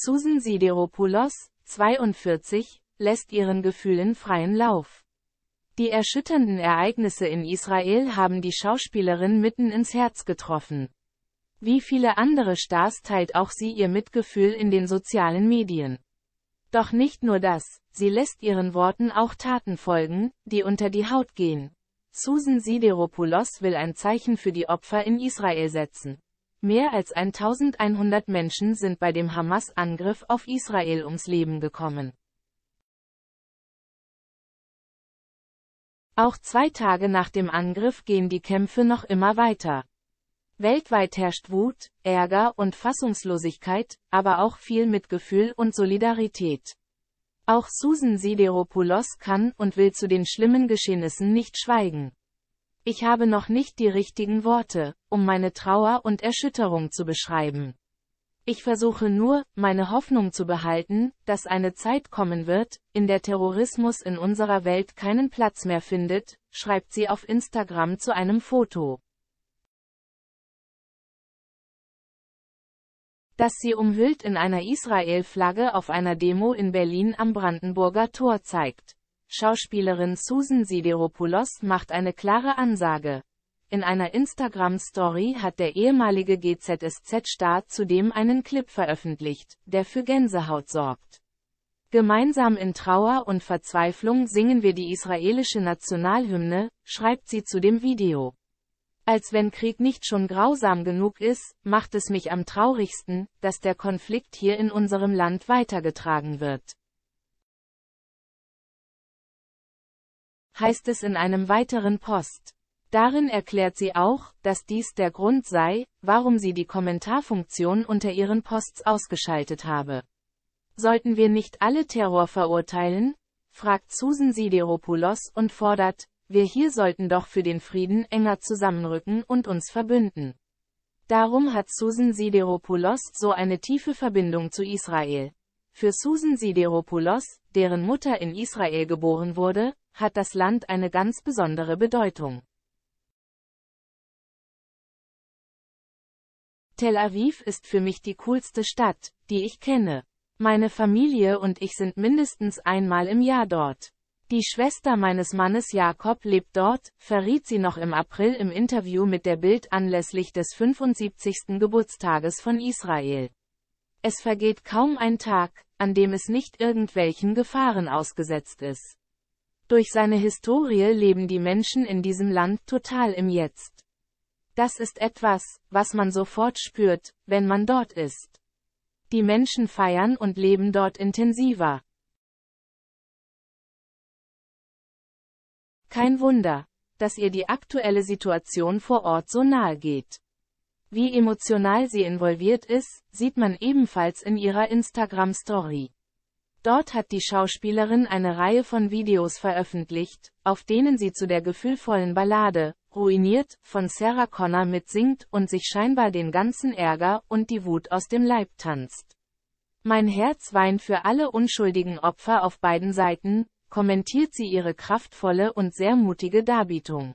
Susan Sideropoulos, 42, lässt ihren Gefühlen freien Lauf. Die erschütternden Ereignisse in Israel haben die Schauspielerin mitten ins Herz getroffen. Wie viele andere Stars teilt auch sie ihr Mitgefühl in den sozialen Medien. Doch nicht nur das, sie lässt ihren Worten auch Taten folgen, die unter die Haut gehen. Susan Sideropoulos will ein Zeichen für die Opfer in Israel setzen. Mehr als 1100 Menschen sind bei dem Hamas-Angriff auf Israel ums Leben gekommen. Auch zwei Tage nach dem Angriff gehen die Kämpfe noch immer weiter. Weltweit herrscht Wut, Ärger und Fassungslosigkeit, aber auch viel Mitgefühl und Solidarität. Auch Susan Sideropoulos kann und will zu den schlimmen Geschehnissen nicht schweigen. Ich habe noch nicht die richtigen Worte, um meine Trauer und Erschütterung zu beschreiben. Ich versuche nur, meine Hoffnung zu behalten, dass eine Zeit kommen wird, in der Terrorismus in unserer Welt keinen Platz mehr findet, schreibt sie auf Instagram zu einem Foto. Das sie umhüllt in einer Israel-Flagge auf einer Demo in Berlin am Brandenburger Tor zeigt. Schauspielerin Susan Sideropoulos macht eine klare Ansage. In einer Instagram-Story hat der ehemalige GZSZ-Star zudem einen Clip veröffentlicht, der für Gänsehaut sorgt. Gemeinsam in Trauer und Verzweiflung singen wir die israelische Nationalhymne, schreibt sie zu dem Video. Als wenn Krieg nicht schon grausam genug ist, macht es mich am traurigsten, dass der Konflikt hier in unserem Land weitergetragen wird. heißt es in einem weiteren Post. Darin erklärt sie auch, dass dies der Grund sei, warum sie die Kommentarfunktion unter ihren Posts ausgeschaltet habe. Sollten wir nicht alle Terror verurteilen? fragt Susan Sideropoulos und fordert, wir hier sollten doch für den Frieden enger zusammenrücken und uns verbünden. Darum hat Susan Sideropoulos so eine tiefe Verbindung zu Israel. Für Susan Sideropoulos, deren Mutter in Israel geboren wurde, hat das Land eine ganz besondere Bedeutung. Tel Aviv ist für mich die coolste Stadt, die ich kenne. Meine Familie und ich sind mindestens einmal im Jahr dort. Die Schwester meines Mannes Jakob lebt dort, verriet sie noch im April im Interview mit der Bild anlässlich des 75. Geburtstages von Israel. Es vergeht kaum ein Tag, an dem es nicht irgendwelchen Gefahren ausgesetzt ist. Durch seine Historie leben die Menschen in diesem Land total im Jetzt. Das ist etwas, was man sofort spürt, wenn man dort ist. Die Menschen feiern und leben dort intensiver. Kein Wunder, dass ihr die aktuelle Situation vor Ort so nahe geht. Wie emotional sie involviert ist, sieht man ebenfalls in ihrer Instagram-Story. Dort hat die Schauspielerin eine Reihe von Videos veröffentlicht, auf denen sie zu der gefühlvollen Ballade, Ruiniert, von Sarah Connor mitsingt und sich scheinbar den ganzen Ärger und die Wut aus dem Leib tanzt. Mein Herz weint für alle unschuldigen Opfer auf beiden Seiten, kommentiert sie ihre kraftvolle und sehr mutige Darbietung.